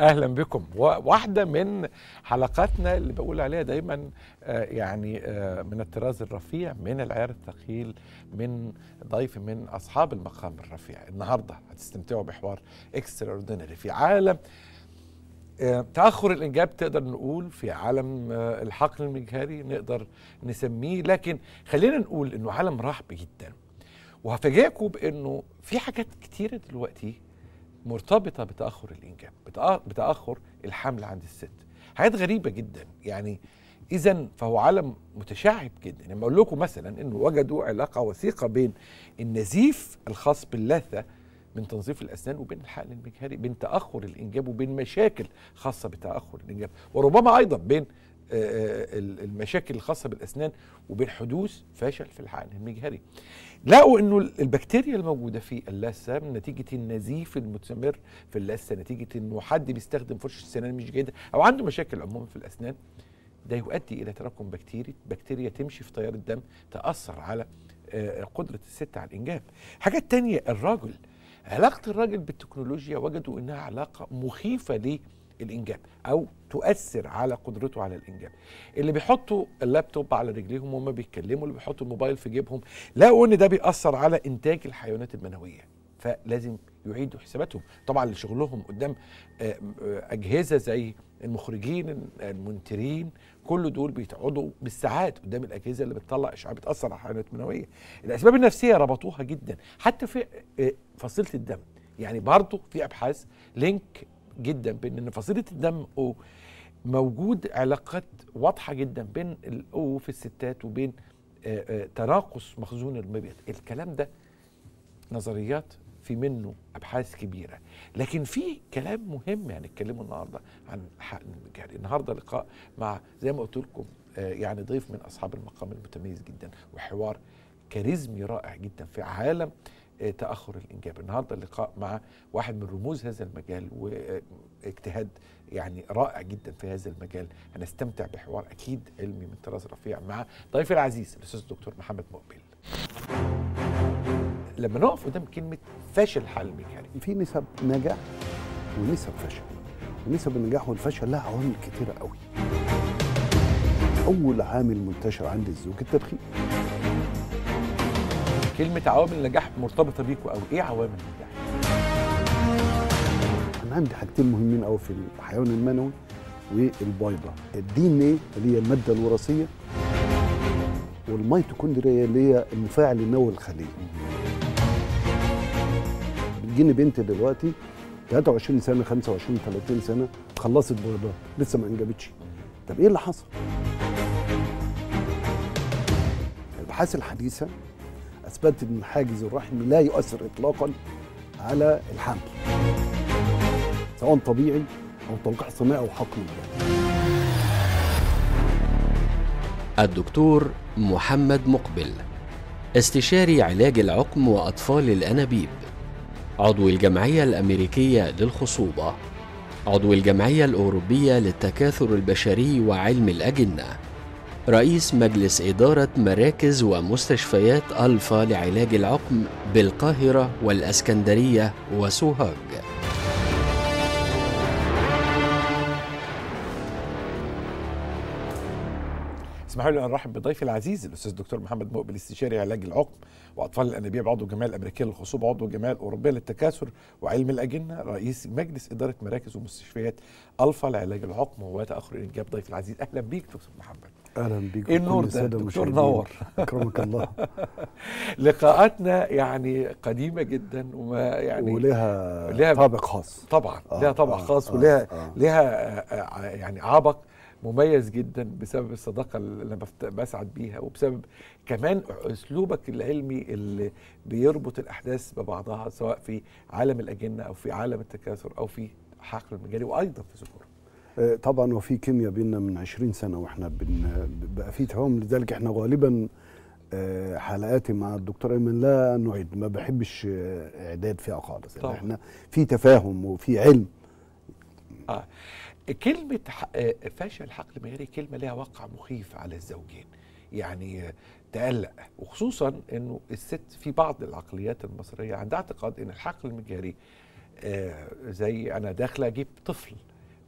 اهلا بكم واحده من حلقاتنا اللي بقول عليها دايما آه، يعني آه، من الطراز الرفيع من العيار الثقيل من ضيف من اصحاب المقام الرفيع النهارده هتستمتعوا بحوار اكسترا اوردينري في عالم آه، تاخر الانجاب تقدر نقول في عالم الحقل المجهري نقدر نسميه لكن خلينا نقول انه عالم رحب جدا وهفاجئكم بانه في حاجات كتيره دلوقتي مرتبطه بتاخر الانجاب بتاخر الحمل عند الست حاجات غريبه جدا يعني اذا فهو عالم متشعب جدا يعني لما يعني اقول لكم مثلا انه وجدوا علاقه وثيقه بين النزيف الخاص باللثه من تنظيف الاسنان وبين الحقن المجهري بين تاخر الانجاب وبين مشاكل خاصه بتاخر الانجاب وربما ايضا بين المشاكل الخاصه بالاسنان وبين حدوث فشل في الحقن المجهري لقوا انه البكتيريا الموجوده في اللثه نتيجه النزيف المستمر في اللثه نتيجه انه حد بيستخدم فرشه سنان مش جيده او عنده مشاكل عموما في الاسنان ده يؤدي الى تراكم بكتيري بكتيريا تمشي في تيار الدم تاثر على آه، قدره الست على الانجاب حاجات تانية الراجل علاقه الراجل بالتكنولوجيا وجدوا انها علاقه مخيفه ليه الانجاب او تؤثر على قدرته على الانجاب اللي بيحطوا اللابتوب على رجليهم وهم بيتكلموا اللي بيحطوا الموبايل في جيبهم لقوا ان ده بيأثر على انتاج الحيوانات المنويه فلازم يعيدوا حساباتهم طبعا لشغلهم قدام آه، آه، اجهزه زي المخرجين المنترين كل دول بيقعدوا بالساعات قدام الاجهزه اللي بتطلع اشعاع بتاثر على الحيوانات المنويه الاسباب النفسيه ربطوها جدا حتى في آه، فصيله الدم يعني برضه في ابحاث لينك جدا بين ان فصيله الدم او موجود علاقات واضحه جدا بين الاو في الستات وبين آه، آه، تناقص مخزون المبيض الكلام ده نظريات في منه ابحاث كبيره لكن في كلام مهم يعني اتكلموا النهارده عن المجهري النهارده لقاء مع زي ما قلت لكم آه، يعني ضيف من اصحاب المقام المتميز جدا وحوار كاريزمي رائع جدا في عالم تاخر الانجاب النهارده اللقاء مع واحد من رموز هذا المجال واجتهاد يعني رائع جدا في هذا المجال هنستمتع بحوار اكيد علمي من طراز رفيع مع ضيفي العزيز الاستاذ الدكتور محمد مقبل لما نقف قدام كلمه فاشل حل ميكانيكي في نسب نجاح ونسب فشل ونسب النجاح والفشل لها عوامل كتيره قوي اول عامل منتشر عند الزوج التدخين كلمه عوامل النجاح مرتبطه بيكوا او ايه عوامل النجاح انا عندي حاجتين مهمين قوي في الحيوان المنوي والبيضه الدي ان ايه اللي هي الماده الوراثيه والميتوكوندريا اللي هي المفاعل النووي الخليه بتجيني بنت دلوقتي 23 سنه 25 30 سنه خلصت بيضات لسه ما انجبتش طب ايه اللي حصل الابحاث الحديثه اثبتت ان حاجز الرحم لا يؤثر اطلاقا على الحمل سواء طبيعي او تلقيح صناعي او حقن الدكتور محمد مقبل استشاري علاج العقم واطفال الانابيب عضو الجمعيه الامريكيه للخصوبه عضو الجمعيه الاوروبيه للتكاثر البشري وعلم الاجنه رئيس مجلس إدارة مراكز ومستشفيات ألفا لعلاج العقم بالقاهرة والأسكندرية وسوهاج. اسمحوا لي ان ارحب بضيفي العزيز الاستاذ دكتور محمد مقبل استشاري علاج العقم واطفال الانابيب عضو الجمعيه الامريكيه للخصوبه عضو الجمعيه الاوروبيه للتكاثر وعلم الاجنه رئيس مجلس اداره مراكز ومستشفيات الفا لعلاج العقم وتاخر الانجاب انجاب ضيفي العزيز اهلا بيك دكتور محمد اهلا بيكم إيه النور ده دكتور نور اكرمك الله لقاءاتنا يعني قديمه جدا وما يعني ولها لها طابع خاص طبعا آه لها طابع آه خاص آه ولها آه لها آه، آه، يعني عبق مميز جدا بسبب الصداقه اللي انا بسعد بيها وبسبب كمان اسلوبك العلمي اللي بيربط الاحداث ببعضها سواء في عالم الاجنه او في عالم التكاثر او في حقل المجالي وايضا في ذكورها آه، طبعا وفي كيمياء بيننا من 20 سنه واحنا بقى في تفاهم لذلك احنا غالبا آه، حلقاتي مع الدكتور ايمن لا نعيد ما بحبش آه، اعداد فيها خالص يعني طبعا. احنا في تفاهم وفي علم آه. كلمه فشل حقل مهري كلمه ليها وقع مخيف على الزوجين يعني تقلق وخصوصا انه الست في بعض العقليات المصريه عندها اعتقاد ان الحقل المجهري زي انا داخله اجيب طفل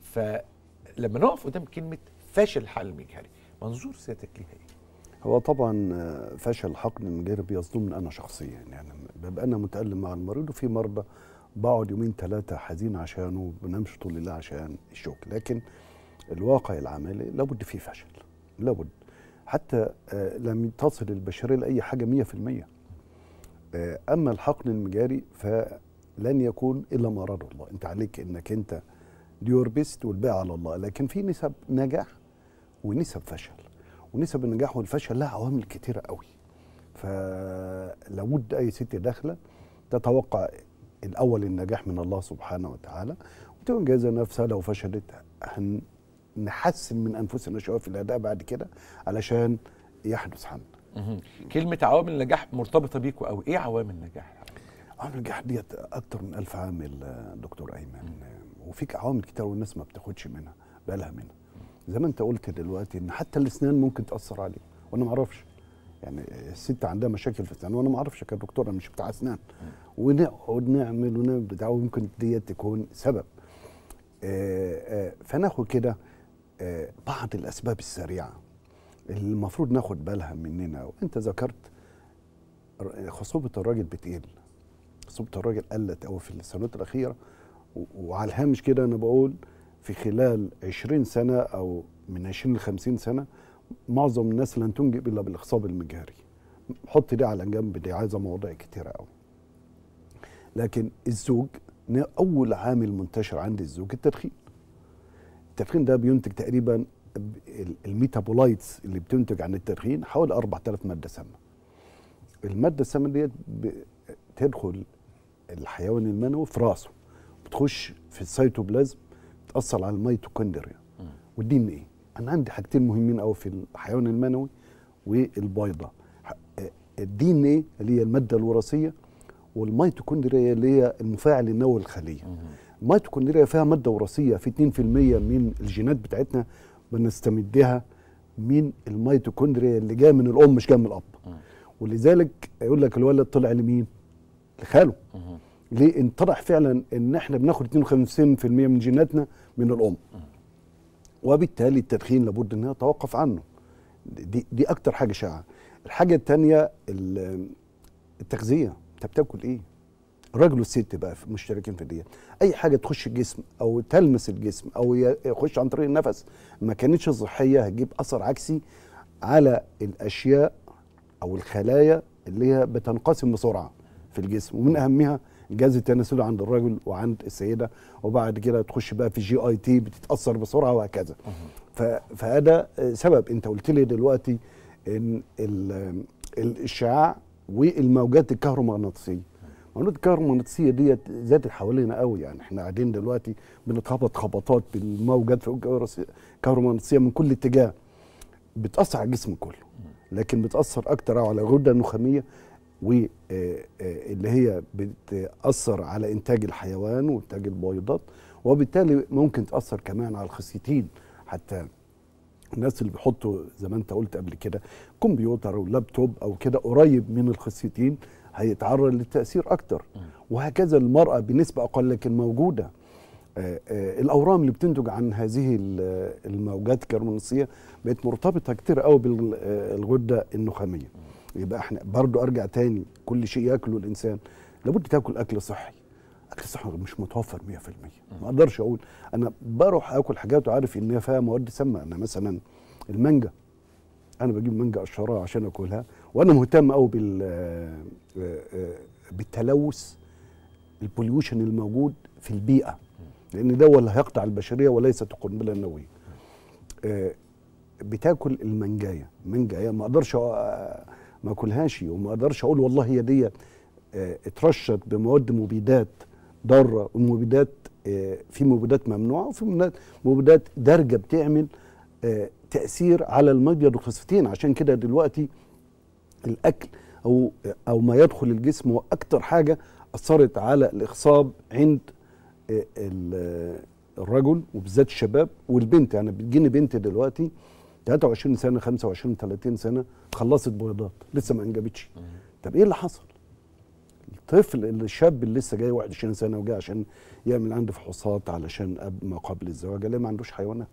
ف لما نقف قدام كلمه فشل حقن مجهري منظور سيادتك ليها ايه؟ هو طبعا آه، فشل حقن مجهري بيصدمني انا شخصيا يعني ببقى انا متالم مع المريض وفي مرضى بقعد يومين ثلاثه حزين عشانه وبنمشي طول الليل عشان الشوك لكن الواقع العملي لابد فيه فشل لابد حتى آه، لم تصل البشريه لاي حاجه 100% آه، اما الحقن المجاري فلن يكون الا ما اراد الله انت عليك انك انت ديور بيست والباقي على الله لكن في نسب نجاح ونسب فشل ونسب النجاح والفشل لها عوامل كتيرة قوي فلابد أي ست داخلة تتوقع الأول النجاح من الله سبحانه وتعالى وتكون جاهزة نفسها لو فشلت نحسن من أنفسنا شوية في الأداء بعد كده علشان يحدث عنا كلمة عوامل النجاح مرتبطة بيكوا أو إيه عوامل النجاح؟ عوامل النجاح ديت أكتر من ألف عامل دكتور أيمن وفيك عوامل كتير والناس ما بتاخدش منها بالها منها زي ما انت قلت دلوقتي ان حتى الاسنان ممكن تاثر عليه وانا ما اعرفش يعني الست عندها مشاكل في الاسنان وانا ما اعرفش كان دكتور انا مش بتاع اسنان ونقعد نعمل ونعمل بتاع وممكن دي تكون سبب آه، آه، فناخد كده آه، بعض الاسباب السريعه اللي المفروض ناخد بالها مننا وانت ذكرت خصوبه الراجل بتقل خصوبه الراجل قلت قوي في السنوات الاخيره وعلى الهامش كده انا بقول في خلال 20 سنه او من 20 ل 50 سنه معظم الناس لن تنجب الا بالاخصاب المجهري حط دي على جنب دي عايزه مواضيع كتيره قوي لكن الزوج اول عامل منتشر عند الزوج التدخين التدخين ده بينتج تقريبا الميتابولايتس اللي بتنتج عن التدخين حوالي 4000 ماده سامه الماده السامه ديت تدخل الحيوان المنوي في راسه بتخش في السيتوبلازم بتاثر على الميتوكوندريا والدي ان ايه انا عندي حاجتين مهمين قوي في الحيوان المنوي والبيضه آه، الدي ان ايه اللي هي الماده الوراثيه والميتوكوندريا اللي هي المفاعل النووي الخليه الميتوكوندريا فيها ماده وراثيه في 2% من الجينات بتاعتنا بنستمدها من الميتوكوندريا اللي جايه من الام مش جايه من الاب ولذلك يقول لك الولد طلع لمين لخاله ليه اتضح فعلا ان احنا بناخد 52% من جيناتنا من الام وبالتالي التدخين لابد ان يتوقف عنه دي دي اكتر حاجه شائعه الحاجه الثانيه التغذيه انت بتاكل ايه الراجل والست بقى مشتركين في ديت اي حاجه تخش الجسم او تلمس الجسم او يخش عن طريق النفس ما كانتش صحيه هتجيب اثر عكسي على الاشياء او الخلايا اللي هي بتنقسم بسرعه في الجسم ومن اهمها الجهاز التناسلي عند الراجل وعند السيده وبعد كده تخش بقى في جي اي تي بتتاثر بسرعه وهكذا فهذا سبب انت قلت لي دلوقتي ان الاشعاع والموجات الكهرومغناطيسيه الموجات الكهرومغناطيسيه ديت زادت حوالينا قوي يعني احنا قاعدين دلوقتي بنتخبط خبطات بالموجات الكهرومغناطيسيه من كل اتجاه بتاثر على الجسم كله لكن بتاثر اكتر على الغده النخاميه واللي آه، آه، هي بتأثر على إنتاج الحيوان وإنتاج البويضات وبالتالي ممكن تأثر كمان على الخصيتين حتى الناس اللي بيحطوا زي ما انت قلت قبل كده كمبيوتر او لابتوب او كده قريب من الخصيتين هيتعرض للتاثير اكتر وهكذا المراه بنسبه اقل لكن موجوده آه، الاورام اللي بتنتج عن هذه الموجات الكربونيسيه بقت مرتبطه كتير قوي بالغده النخاميه يبقى احنا برضو ارجع تاني كل شيء ياكله الانسان لابد تاكل اكل صحي اكل صحي مش متوفر 100% ما اقدرش اقول انا بروح اكل حاجات وعارف ان فيها مواد سامه انا مثلا المانجا انا بجيب مانجا اشهرها عشان اكلها وانا مهتم قوي بال آه، آه، بالتلوث البوليوشن الموجود في البيئه لان ده هو اللي هيقطع البشريه وليست القنبله النوويه آه، بتاكل المانجايه المانجايه ما اقدرش ما اكلهاش وما اقدرش اقول والله هي دي آه، اترشت بمواد مبيدات ضاره والمبيدات آه، في مبيدات ممنوعه وفي مبيدات دارجه بتعمل آه، تاثير على المبيض والخصفتين عشان كده دلوقتي الاكل او او ما يدخل الجسم هو اكتر حاجه اثرت على الاخصاب عند الرجل وبالذات الشباب والبنت يعني بتجيني بنت دلوقتي 23 سنه 25 30 سنه خلصت بيضات لسه ما انجبتش طب ايه اللي حصل الطفل الشاب اللي لسه جاي 21 سنه وجاي عشان يعمل عنده فحوصات علشان ما قبل الزواج ليه ما عندوش حيوانات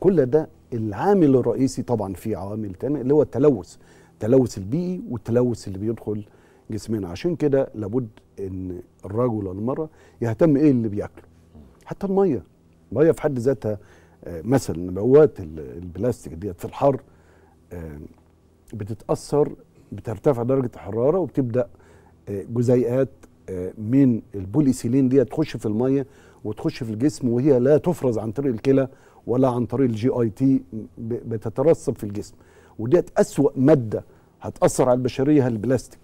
كل ده العامل الرئيسي طبعا في عوامل تانية اللي هو التلوث التلوث البيئي والتلوث اللي بيدخل جسمنا عشان كده لابد ان الرجل والمراه يهتم ايه اللي بياكله حتى الميه الميه في حد ذاتها مثلا نبوات البلاستيك ديت في الحر آه، بتتاثر بترتفع درجه الحراره وبتبدا آه، جزيئات آه، من البوليسيلين دي تخش في الميه وتخش في الجسم وهي لا تفرز عن طريق الكلى ولا عن طريق الجي اي تي بتترسب في الجسم وديت اسوا ماده هتاثر على البشريه البلاستيك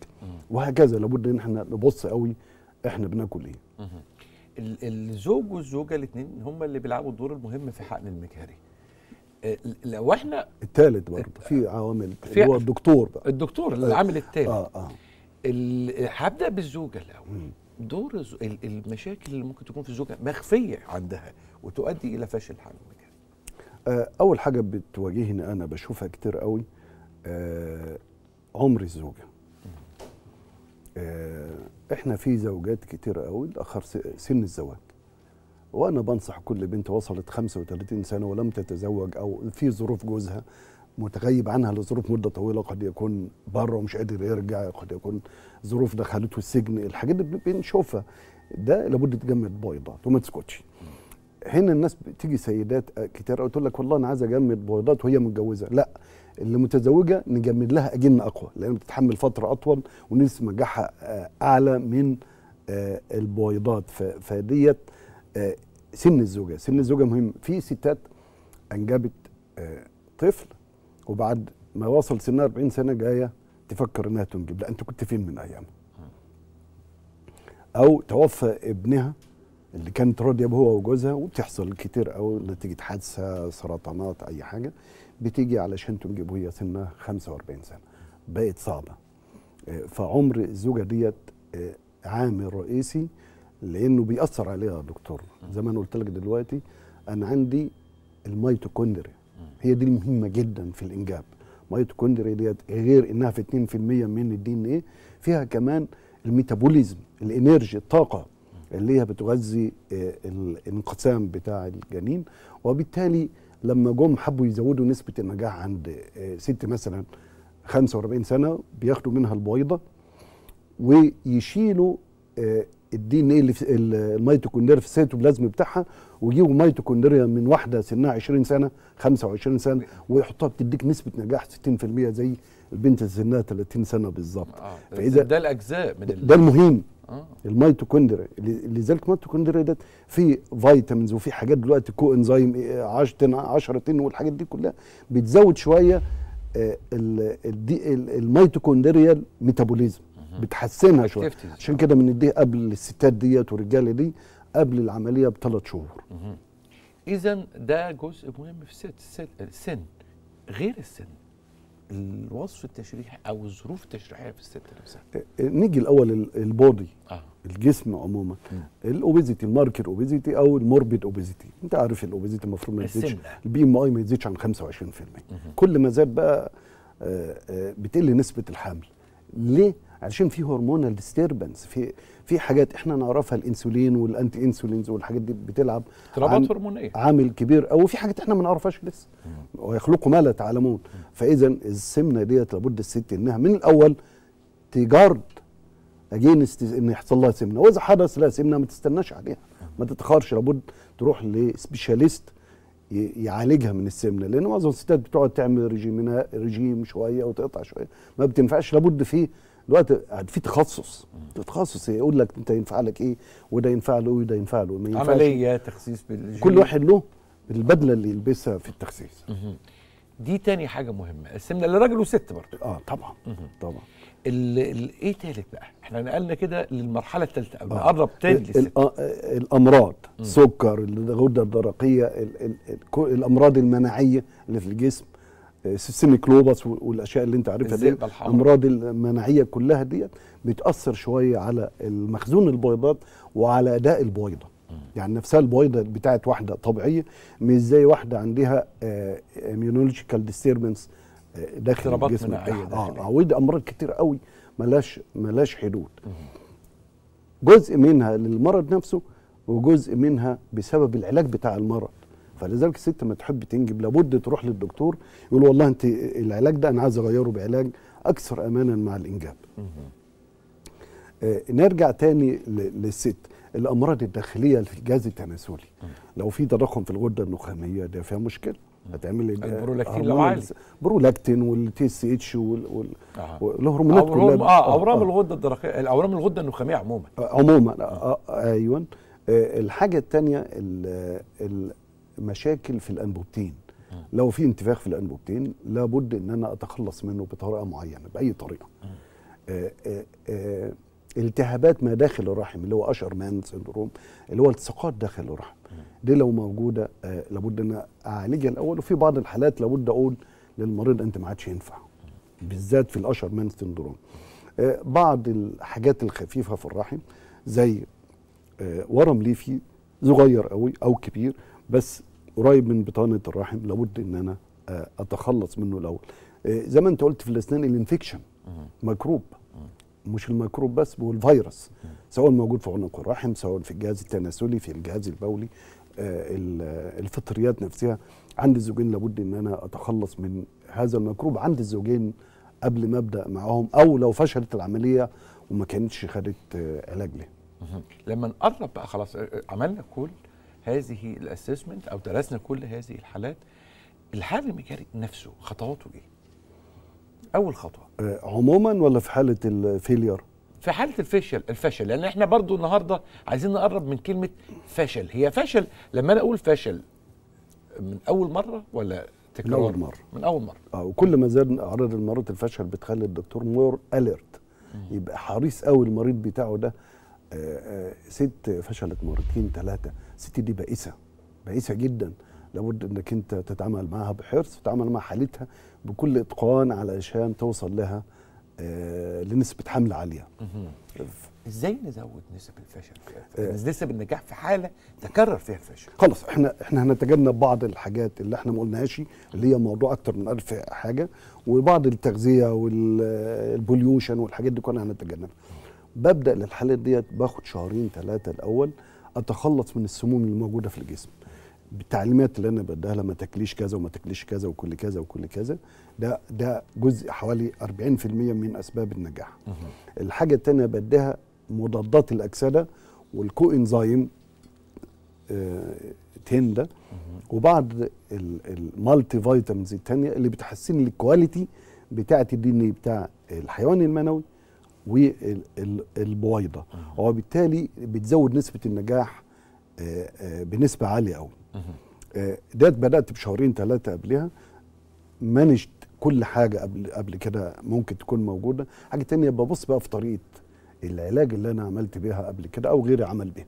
وهكذا لابد ان احنا نبص قوي احنا بناكل ايه الزوج والزوجه الاثنين هم اللي بيلعبوا الدور المهم في حقن المجهري آه، لو احنا الثالث برضه في آه، عوامل في هو الدكتور بقى الدكتور آه، العامل الثالث اه اه هبدا بالزوجه الاول دور المشاكل اللي ممكن تكون في الزوجه مخفيه عندها وتؤدي الى فشل حقن المجهري اول حاجه بتواجهني انا بشوفها كتير قوي آه عمر الزوجه آه احنا في زوجات كتير قوي الاخر سن الزواج وانا بنصح كل بنت وصلت 35 سنه ولم تتزوج او في ظروف جوزها متغيب عنها لظروف مده طويله قد يكون بره ومش قادر يرجع قد يكون ظروف دخلته السجن الحاجات اللي بنشوفها ده لابد تجمد بويضات وما تسكتش هنا الناس بتيجي سيدات كتير قوي تقول لك والله انا عايز اجمد بويضات وهي متجوزه لا اللي متزوجه نجمد لها اجن اقوى لان بتتحمل فتره اطول ونسبه نجاحها آه، اعلى من آه، البويضات فديت آه، سن الزوجه سن الزوجه مهم في ستات انجبت طفل وبعد ما وصل سنها 40 سنه جايه تفكر انها تنجب لا انت كنت فين من ايامها او توفى ابنها اللي كانت راضيه هو وجوزها وبتحصل كتير قوي نتيجه حادثه سرطانات اي حاجه بتيجي علشان تنجبه هي سنها 45 سنه بقت صعبه آه، فعمر الزوجه ديت آه، عامل رئيسي لانه بيأثر عليها يا دكتور زي ما انا قلت لك دلوقتي انا عندي الميتوكوندريا هي دي المهمه جدا في الانجاب الميتوكوندريا ديت غير انها في 2% من الدي ان ايه فيها كمان الميتابوليزم الانرجي الطاقه اللي هي بتغذي آه، الانقسام بتاع الجنين وبالتالي لما جم حبوا يزودوا نسبه النجاح عند آه، ست مثلا 45 سنه بياخدوا منها البويضه ويشيلوا آه، الدي ان ايه الميتوكوندريا في السيتوبلازم بتاعها ويجيبوا ميتوكوندريا من واحده سنها 20 سنه 25 سنه ويحطها بتديك نسبه نجاح 60% زي البنت سنها 30 سنه بالظبط آه. ده الاجزاء من ده المهم آه. الميتوكوندريا لذلك الميتوكوندريا ده في فيتامينز وفي حاجات دلوقتي كو انزيم 10 10 والحاجات دي كلها بتزود شويه آه، الميتوكوندريا ميتابوليزم بتحسنها شويه عشان كده بنديه قبل الستات ديت والرجاله دي قبل العمليه بثلاث شهور اذا ده جزء مهم في الست السن غير السن الوصف التشريحي او الظروف التشريحيه في الست نفسها نيجي الاول البودي آه. الجسم عموما الاوبيزيتي الماركر اوبيزيتي او الموربيد اوبيزيتي انت عارف الاوبيزيتي المفروض ما يزيدش البي ام اي ما يزيدش عن 25% كل ما زاد بقى آه، آه، بتقل نسبه الحمل ليه علشان في هرمونال ديستربنس في في حاجات احنا نعرفها الانسولين والانتي انسولينز والحاجات دي بتلعب اضطرابات هرمونيه عامل كبير قوي وفي حاجات احنا ما نعرفهاش لسه ويخلقوا ما لا تعلمون فاذا السمنه ديت لابد الست انها من الاول تجارد اجينست ان يحصل لها سمنه واذا حدث لها سمنه ما تستناش عليها ما تتاخرش لابد تروح لسبيشاليست يعالجها من السمنه لان معظم الستات بتقعد تعمل ريجيم ريجيم شويه وتقطع شويه ما بتنفعش لابد في دلوقتي يعني في تخصص تخصص إيه؟ يقول لك انت ينفع لك ايه وده ينفع له وده ينفع له ما ينفعش عمليه تخسيس بالجين كل واحد له البدله اللي يلبسها في التخسيس دي تاني حاجه مهمه قسمنا لراجل وست برضه اه طبعا طبعا ايه تالت بقى احنا نقلنا كده للمرحله الثالثه او آه. نقرب تاني للست آه، الامراض السكر الغده الدرقيه الامراض المناعيه اللي في الجسم سيستميك كلوبس والاشياء اللي انت عارفها دي الامراض المناعيه كلها ديت بتاثر شويه على المخزون البويضات وعلى اداء البويضه يعني نفسها البويضه بتاعت واحده طبيعيه مش زي واحده عندها اميونولوجيكال آه، آه، ديستربنس داخل الجسم اه اه ودي امراض كتير قوي ملاش ملاش حدود جزء منها للمرض نفسه وجزء منها بسبب العلاج بتاع المرض فلذلك الست ما تحب تنجب لابد تروح للدكتور يقول والله انت العلاج ده انا عايز اغيره بعلاج اكثر امانا مع الانجاب آه نرجع تاني للست الامراض الداخليه في الجهاز التناسلي لو في تضخم في الغده النخاميه ده فيها مشكله هتعمل ايه؟ البرولاكتين يعني لو عالي برولاكتين والتي اس اتش والهرمونات كلها اه, آه، اورام آه. الغده الدرقيه اورام الغده النخاميه عموما آه، عموما آه. آه. ايوه الحاجه الثانيه مشاكل في الانبوبتين لو في انتفاخ في الانبوبتين لابد ان انا اتخلص منه بطريقه معينه باي طريقه آه، آه، آه، التهابات ما داخل الرحم اللي هو اشر مان سندروم اللي هو التصاقات داخل الرحم دي لو موجوده لابد ان اعالجها الاول وفي بعض الحالات لابد اقول للمريض انت ما عادش ينفع بالذات في الاشر مان سندروم بعض الحاجات الخفيفه في الرحم زي ورم ليفي صغير قوي او كبير بس قريب من بطانه الرحم لابد ان انا آه، اتخلص منه الاول آه، زي ما انت قلت في الاسنان الانفكشن ميكروب مش الميكروب بس والفيروس سواء موجود في عنق الرحم سواء في الجهاز التناسلي في الجهاز البولي آه، الفطريات نفسها عند الزوجين لابد ان انا اتخلص من هذا الميكروب عند الزوجين قبل ما ابدا معاهم او لو فشلت العمليه وما كانتش خدت علاج ليه لما نقرب بقى خلاص عملنا كل هذه الاسسمنت او درسنا كل هذه الحالات الحال المجاري نفسه خطواته ايه؟ اول خطوه آه، عموما ولا في حاله الفيلير؟ في حاله الفشل الفشل لان احنا برضو النهارده عايزين نقرب من كلمه فشل هي فشل لما انا اقول فشل من اول مره ولا تكرار من اول مره من اول مره اه وكل ما زاد اعراض مرض الفشل بتخلي الدكتور مور اليرت يبقى حريص قوي المريض بتاعه ده آه، آه، ست فشلت مرتين ثلاثه الست دي بائسه بائسه جدا لابد انك انت تتعامل معها بحرص تتعامل مع حالتها بكل اتقان علشان توصل لها آه، لنسبه حمل عاليه ازاي نزود نسب الفشل في آه. نسب النجاح في حاله تكرر فيها الفشل خلاص احنا احنا هنتجنب بعض الحاجات اللي احنا ما قلناهاش اللي هي موضوع اكتر من ألف حاجه وبعض التغذيه والبوليوشن والحاجات دي كلها هنتجنبها ببدا للحالات ديت باخد شهرين ثلاثه الاول اتخلص من السموم اللي موجوده في الجسم بالتعليمات اللي انا بديها لما تاكليش كذا وما تاكليش كذا وكل كذا وكل كذا ده ده جزء حوالي 40% من اسباب النجاح الحاجه الثانيه بديها مضادات الاكسده والكو انزايم آه ده وبعض المالتي فيتامينز الثانيه اللي بتحسن الكواليتي بتاعه الدي ان بتاع الحيوان المنوي والبويضه وبالتالي بتزود نسبه النجاح آه، آه، بنسبه عاليه قوي آه، ده بدات بشهرين ثلاثه قبلها مانجت كل حاجه قبل قبل كده ممكن تكون موجوده حاجه تانية ببص بقى في طريقه العلاج اللي انا عملت بيها قبل كده او غيري عمل بيها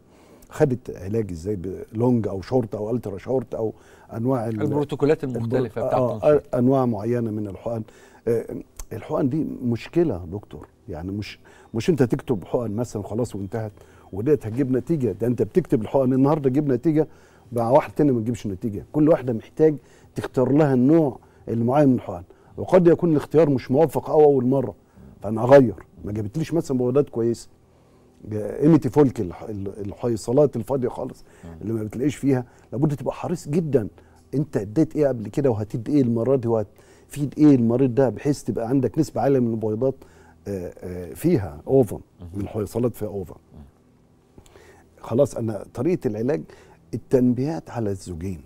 خدت علاج ازاي بلونج او شورت او الترا شورت او انواع البروتوكولات المختلفه البرو... بتاعت آه انواع معينه من الحقن آه الحقن دي مشكله دكتور يعني مش مش انت تكتب حقن مثلا خلاص وانتهت وديت هتجيب نتيجه ده انت بتكتب الحقن النهارده تجيب نتيجه بقى واحد تاني ما تجيبش نتيجه كل واحده محتاج تختار لها النوع المعين من الحقن وقد يكون الاختيار مش موفق او اول مره فانا اغير ما جابتليش مثلا بوادات كويسه ايميتي فولك الحيصلات الفاضيه خالص اللي ما بتلاقيش فيها لابد تبقى حريص جدا انت اديت ايه قبل كده وهتدي ايه المره دي وهتفيد ايه المريض ده بحيث تبقى عندك نسبه عاليه من البويضات فيها اوفن من حيصلات فيها اوفن خلاص انا طريقه العلاج التنبيهات على الزوجين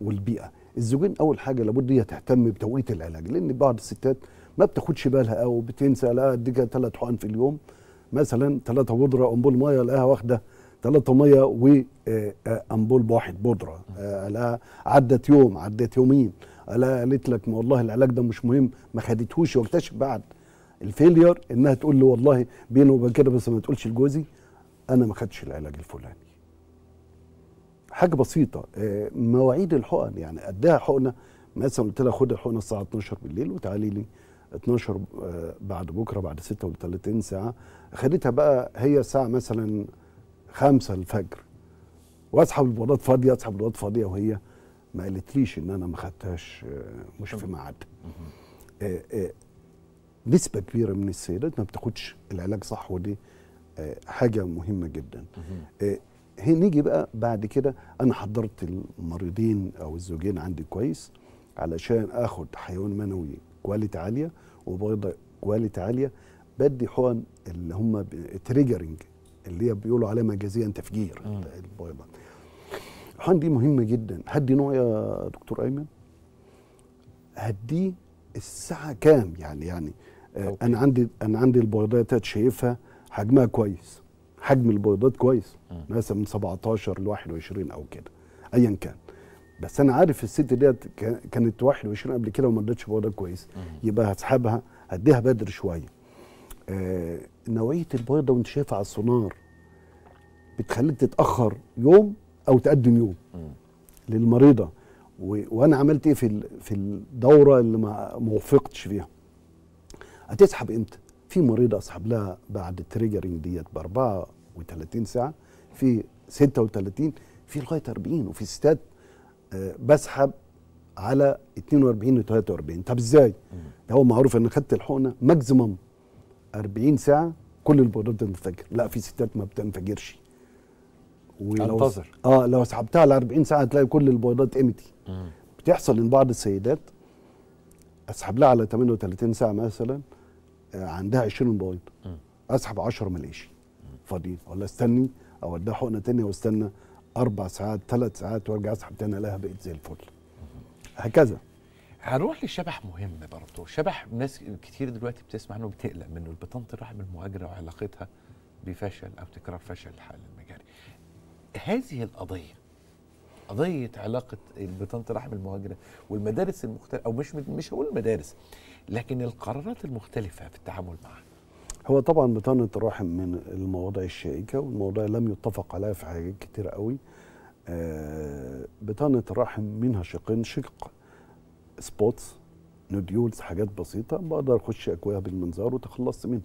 والبيئه الزوجين اول حاجه لابد هي تهتم بتوقيت العلاج لان بعض الستات ما بتاخدش بالها او بتنسى لا اديك ثلاث حقن في اليوم مثلا ثلاثه بودره امبول ميه الاقيها واخده ثلاثه ميه وامبول آه، بواحد بودره الاقيها آه، عدت يوم عدت يومين الاقيها قالت لك والله العلاج ده مش مهم ما خدتهوش واكتشف بعد الفيلير انها تقول له والله بينه وبين كده بس ما تقولش لجوزي انا ما خدتش العلاج الفلاني حاجه بسيطه آه، مواعيد الحقن يعني قدها حقنه مثلا قلت لها خد الحقنه الساعه 12 بالليل وتعالي لي 12 آه، بعد بكره بعد 6 30 ساعه خدتها بقى هي الساعه مثلا 5 الفجر واسحب البوابات فاضيه اسحب البوابات فاضيه وهي ما قالتليش ان انا ما خدتهاش آه، مش في ميعاد نسبه كبيره من السيدات ما بتاخدش العلاج صح ودي آه، حاجه مهمه جدا آه، نيجي بقى بعد كده انا حضرت المريضين او الزوجين عندي كويس علشان اخد حيوان منوي كواليتي عاليه وبيضه كواليتي عاليه بدي حقن اللي هم تريجرنج اللي هي بيقولوا عليها مجازيا تفجير البيضه الحقن دي مهمه جدا هدي نوع يا دكتور ايمن هديه الساعه كام يعني يعني أوكي. انا عندي انا عندي البيضات شايفها حجمها كويس حجم البيضات كويس آه. مثلا من 17 ل 21 او كده ايا كان بس انا عارف الست ديت كانت 21 قبل كده وما ادتش بيضات كويس آه. يبقى هسحبها هديها بدري شويه آه نوعيه البيضه وانت شايفها على السونار بتخليك تتاخر يوم او تقدم يوم آه. للمريضه وانا عملت ايه في في الدوره اللي ما وفقتش فيها هتسحب امتى؟ في مريضه اسحب لها بعد التريجرنج ديت ب 34 ساعه في 36 في لغايه 40 وفي ستات آه، بسحب على 42 و 43 طب ازاي؟ ده هو معروف ان خدت الحقنه ماكسيموم 40 ساعه كل البيضات بتنفجر لا في ستات ما بتنفجرش ولو انتظر اه لو سحبتها على 40 ساعه هتلاقي كل البيضات قيمتي بتحصل ان بعض السيدات اسحب لها على 38 ساعه مثلا آه، عندها 20 موبايل اسحب 10 ملقاش فاضيين ولا استني اوديها حقنه تانية واستنى اربع ساعات ثلاث ساعات وارجع اسحب تاني لها بقت زي الفل هكذا هنروح لشبح مهم برضه شبح ناس كتير دلوقتي بتسمع انه بتقلق منه البطانه الرحم المهاجره وعلاقتها بفشل او تكرار فشل الحقل المجاري هذه القضيه قضيه علاقه بطانه رحم المهاجره والمدارس المختلفه او مش مش هقول المدارس لكن القرارات المختلفه في التعامل معها هو طبعا بطانه الرحم من المواضيع الشائكه والمواضيع لم يتفق عليها في حاجات كتير قوي آه، بطانه الرحم منها شقين شق سبوتس نوديولز حاجات بسيطه بقدر اخش اكويها بالمنظار وتخلصت منها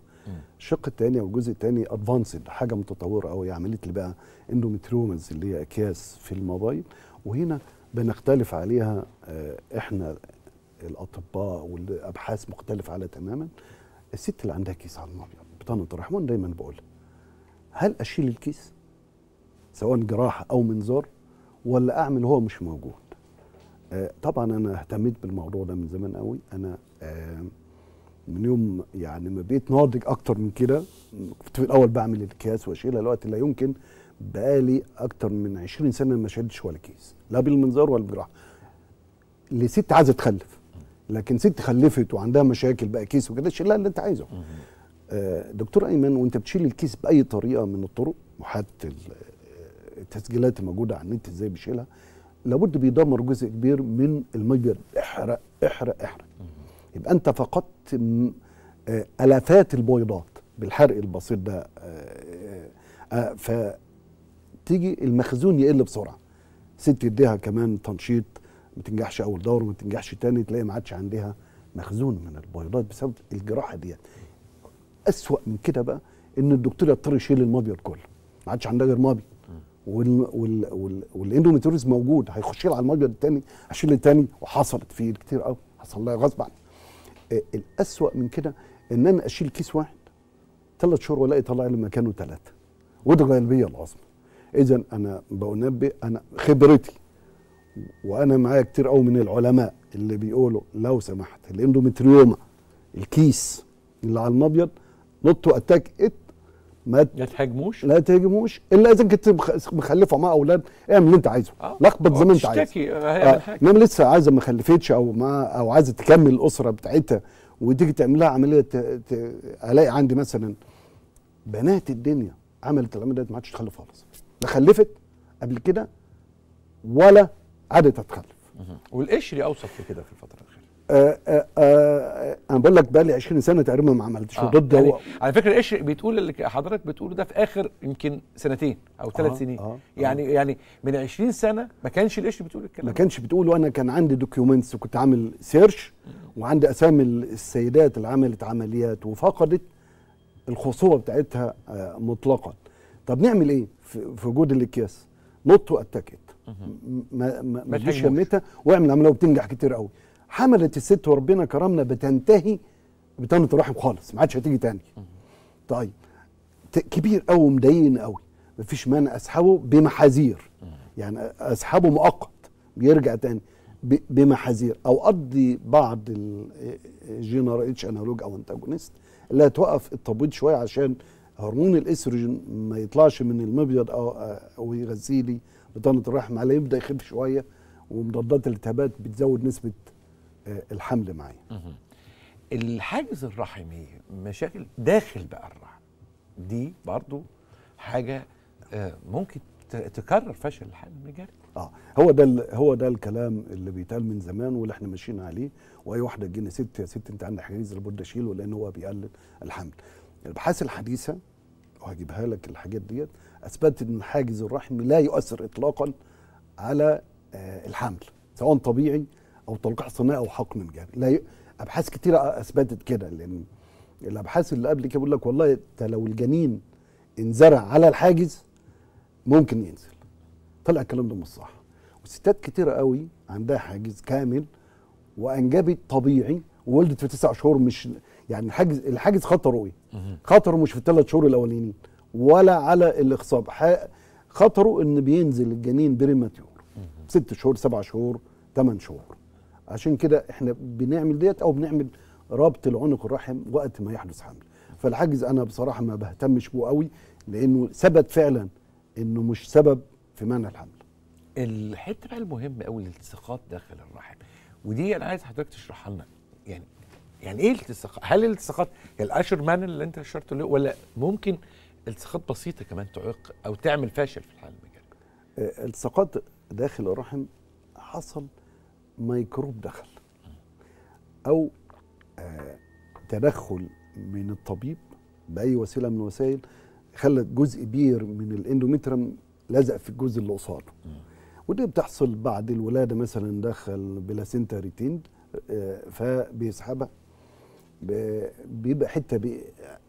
الشق الثاني او الجزء الثاني ادفانسد حاجه متطوره قوي عمليه اللي بقى اندومتريومز اللي هي اكياس في الموبايل وهنا بنختلف عليها آه، احنا الاطباء والابحاث مختلفه على تماما الست اللي عندها كيس على المبيض بطانه الرحمن دايما بقول هل اشيل الكيس سواء جراحه او منظار ولا اعمل هو مش موجود آه، طبعا انا اهتميت بالموضوع ده من زمان قوي انا آه من يوم يعني ما بقيت ناضج اكتر من كده كنت في الاول بعمل الكاس واشيلها الوقت لا يمكن بقالي اكتر من 20 سنه ما شلتش ولا كيس لا بالمنظار ولا بالجراحه لست عايزه تخلف لكن ست خلفت وعندها مشاكل بقى كيس وكده شيلها اللي انت عايزه آه دكتور ايمن وانت بتشيل الكيس باي طريقه من الطرق وحتى آه، التسجيلات الموجوده على النت ازاي بيشيلها لابد بيدمر جزء كبير من المجرى احرق احرق احرق يبقى انت فقدت آه، الافات البويضات بالحرق البسيط ده آه، آه، فتيجي المخزون يقل بسرعه ست يديها كمان تنشيط ما تنجحش اول دوره ما تنجحش تاني تلاقي ما عادش عندها مخزون من البويضات بسبب الجراحه ديت اسوا من كده بقى ان الدكتور يضطر يشيل المبيض كله ما عادش عندها غير مبيض وال وال وال موجود هيخش على المبيض التاني هشيل التاني وحصلت فيه كتير قوي حصل لها غصب عنها الأسوأ من كده إن أنا أشيل كيس واحد ثلاث شهور وألاقي طلع لي مكانه ثلاثة وده غالبيه العظمى إذا أنا بنبه أنا خبرتي وأنا معايا كتير قوي من العلماء اللي بيقولوا لو سمحت الإندومتريوما الكيس اللي على المبيض نوت اتاك ات ما تهاجموش لا تهاجموش الا اذا كنت مخلفه مع اولاد اعمل اللي انت عايزه آه. لخبط زي ما انت آه، عايز تشتكي آه. آه، انما لسه عايزه ما خلفتش او ما او عايزه تكمل الاسره بتاعتها وتيجي تعمل لها عمليه ت... ت... الاقي عندي مثلا بنات الدنيا عملت العمليه دي ما عادش تخلف خالص لا خلفت قبل كده ولا عادت تتخلف والقشري اوصف في كده في الفتره الاخيره آه آه آه انا بقول لك بقى لي 20 سنه تقريبا ما عملتش آه. ضد يعني هو على فكره القشر بتقول اللي حضرتك بتقوله ده في اخر يمكن سنتين او ثلاث آه. سنين آه. يعني آه. يعني, يعني من 20 سنه ما كانش القشر بتقول الكلام ما كانش بتقوله انا كان عندي دوكيومنتس وكنت عامل سيرش وعندي اسامي السيدات اللي عملت عمليات وفقدت الخصوبه بتاعتها آه، مطلقا طب نعمل ايه في وجود الاكياس نط واتكت ما ما ما تجيش واعمل عمليه وبتنجح كتير قوي حملت الست وربنا كرمنا بتنتهي بتنتهي الرحم خالص ما عادش هتيجي تاني طيب كبير قوي مدين قوي مفيش مانع اسحبه بمحاذير يعني اسحبه مؤقت بيرجع تاني بمحاذير او اقضي بعض اتش انالوج او انتاجونست اللي هتوقف التبويض شويه عشان هرمون الاستروجين ما يطلعش من المبيض او ويغذي لي بطانه الرحم على يبدا يخف شويه ومضادات الالتهابات بتزود نسبه الحمل معايا الحاجز الرحمي مشاكل داخل بقى الرحم دي برضو حاجه آه، ممكن تكرر فشل الحمل الجاري اه هو ده هو ده الكلام اللي بيتقال من زمان واللي احنا ماشيين عليه واي واحده تجينا ست يا ست انت عندك حاجز لابد اشيله لان هو بيقلل الحمل الابحاث الحديثه وهجيبها لك الحاجات ديت اثبتت ان الحاجز الرحمي لا يؤثر اطلاقا على آه، الحمل سواء طبيعي او تلقيح صناعي او حقن مجاني لا ي... ابحاث كتيره اثبتت كده لان الابحاث اللي قبل كده بيقول لك والله انت لو الجنين انزرع على الحاجز ممكن ينزل طلع الكلام ده مش صح وستات كتيره قوي عندها حاجز كامل وانجبت طبيعي وولدت في تسع شهور مش يعني الحاجز الحاجز خطره ايه؟ خطره مش في الثلاث شهور الاولانيين ولا على الاخصاب خطره ان بينزل الجنين بريماتيور ست شهور سبع شهور ثمان شهور عشان كده احنا بنعمل ديت او بنعمل ربط العنق الرحم وقت ما يحدث حمل فالحجز انا بصراحه ما بهتمش بيه قوي لانه ثبت فعلا انه مش سبب في منع الحمل الحته بقى المهمه قوي الالتصاقات داخل الرحم ودي انا عايز حضرتك تشرحها لنا يعني يعني ايه الالتصاقات هل الالتصاقات الاشر مان اللي انت اشرت له ولا ممكن التصاقات بسيطه كمان تعيق او تعمل فاشل في الحمل الجاري آه، التصاقات داخل الرحم حصل ميكروب دخل او آه، تدخل من الطبيب باي وسيله من الوسائل خلت جزء كبير من الاندومترم لزق في الجزء اللي قصاده ودي بتحصل بعد الولاده مثلا دخل بلاسينتا ريتيند آه، فبيسحبها بيبقى حته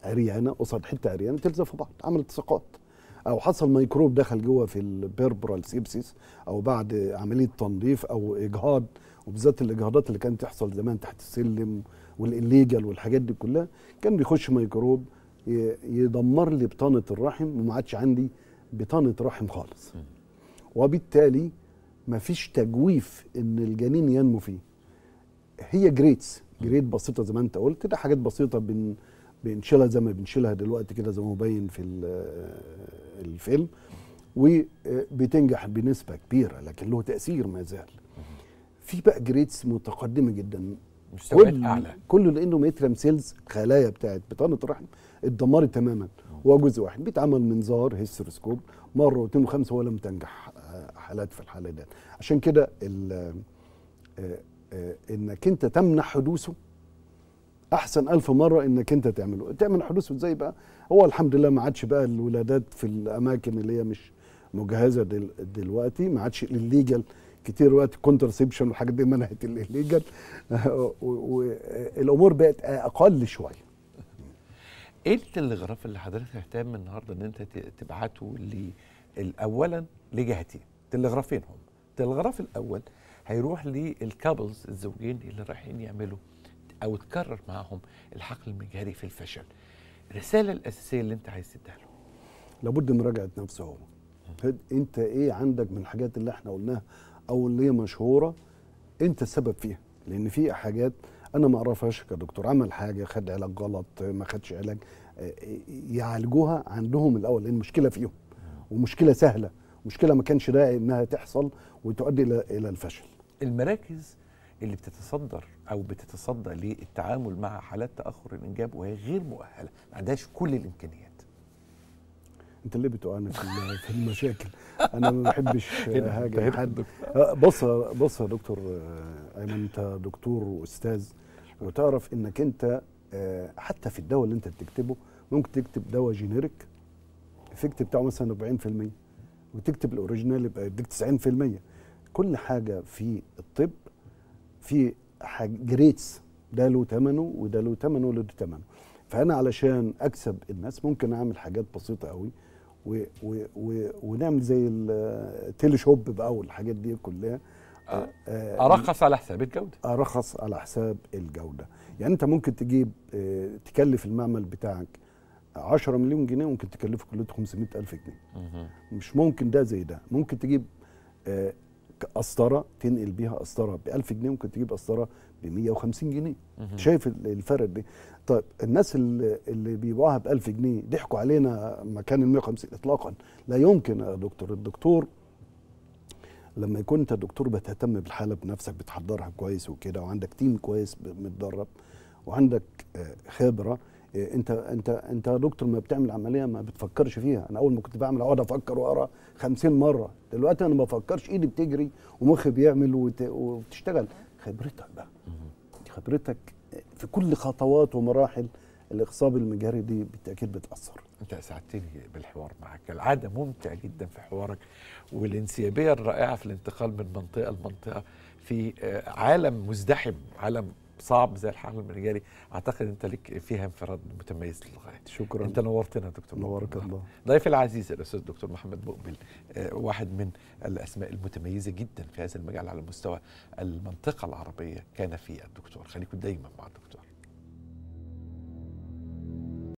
عريانه قصاد حته عريانه تلزق في بعض عملت ثقات او حصل ميكروب دخل جوه في البيربرال سيبسيس او بعد عمليه تنظيف او اجهاض وبالذات الاجهاضات اللي كانت تحصل زمان تحت السلم والليجل والحاجات دي كلها كان بيخش ميكروب يدمر لي بطانه الرحم وما عادش عندي بطانه رحم خالص وبالتالي ما فيش تجويف ان الجنين ينمو فيه هي جريتس جريت بسيطه زي ما انت قلت ده حاجات بسيطه بين بنشيلها زي ما بنشيلها دلوقتي كده زي ما مبين في آه، الفيلم وبتنجح آه، بنسبه كبيره لكن له تاثير ما زال في بقى جريتس متقدمه جدا كل اعلى كله لانه ميترم سيلز الخلايا بتاعت بطانه الرحم اتدمرت تماما هو جزء واحد بيتعمل منظار هيستروسكوب مره واثنين وخمسه ولم تنجح حالات في الحاله دي عشان كده آه، انك انت تمنع حدوثه احسن الف مره انك انت تعمله تعمل حدوث ازاي بقى هو الحمد لله ما عادش بقى الولادات في الاماكن اللي هي مش مجهزه دل دلوقتي ما عادش الليجل كتير وقت كونترسبشن والحاجات دي منعت الليجل والامور بقت اقل شويه ايه التلغراف اللي حضرتك هتهتم النهارده ان انت تبعته اولا لجهتين تلغرافين هم التلغراف الاول هيروح للكابلز الزوجين اللي رايحين يعملوا او تكرر معاهم الحقل المجهري في الفشل الرساله الاساسيه اللي انت عايز تديها لهم لابد من مراجعه نفسه هو انت ايه عندك من الحاجات اللي احنا قلناها او اللي هي مشهوره انت السبب فيها لان في حاجات انا ما اعرفهاش كدكتور عمل حاجه خد علاج غلط ما خدش علاج آه، آه، يعالجوها عندهم الاول لان المشكله فيهم ومشكله سهله مشكله ما كانش داعي انها تحصل وتؤدي الى الفشل المراكز اللي بتتصدر او بتتصدى للتعامل مع حالات تاخر الانجاب وهي غير مؤهله ما عندهاش كل الامكانيات انت ليه بتقعنا في المشاكل انا ما بحبش حاجه حد آه، بص بص يا دكتور آه، ايمن انت دكتور واستاذ وتعرف انك انت آه، حتى في الدواء اللي انت بتكتبه ممكن تكتب دواء جينيريك الافكت بتاعه مثلا 40% وتكتب الاوريجينال يبقى يديك 90% كل حاجه في الطب في جريتس ده له ثمنه وده له ثمنه وده له ثمنه فانا علشان اكسب الناس ممكن اعمل حاجات بسيطه قوي و و و ونعمل زي التيلي شوب بقى والحاجات دي كلها آه، آه، ارخص على حساب الجوده ارخص على حساب الجوده يعني انت ممكن تجيب آه، تكلف المعمل بتاعك 10 مليون جنيه ممكن تكلفه كلته 500 الف جنيه مش ممكن ده زي ده ممكن تجيب قسطره تنقل بيها قسطره ب 1000 جنيه ممكن تجيب قسطره ب 150 جنيه شايف الفرق ده طيب الناس اللي, اللي بيبيعوها ب 1000 جنيه ضحكوا علينا مكان ال 150 اطلاقا لا يمكن يا دكتور الدكتور لما يكون انت دكتور بتهتم بالحاله بنفسك بتحضرها كويس وكده وعندك تيم كويس متدرب وعندك آه، خبره إيه، انت انت انت دكتور ما بتعمل عمليه ما بتفكرش فيها انا اول ما كنت بعمل اقعد افكر واقرا 50 مره دلوقتي انا ما بفكرش ايدي بتجري ومخي بيعمل وبتشتغل خبرتك بقى خبرتك في كل خطوات ومراحل الاخصاب المجاري دي بالتاكيد بتاثر انت اسعدتني بالحوار معك العاده ممتع جدا في حوارك والانسيابيه الرائعه في الانتقال من منطقه لمنطقه في آه، عالم مزدحم عالم صعب زي الحقل المنجري اعتقد انت لك فيها انفراد متميز للغايه شكرا انت نورتنا دكتور نورك الله ضيفي العزيز الاستاذ دكتور محمد مقبل آه، واحد من الاسماء المتميزه جدا في هذا المجال على مستوى المنطقه العربيه كان في الدكتور خليكم دايما مع الدكتور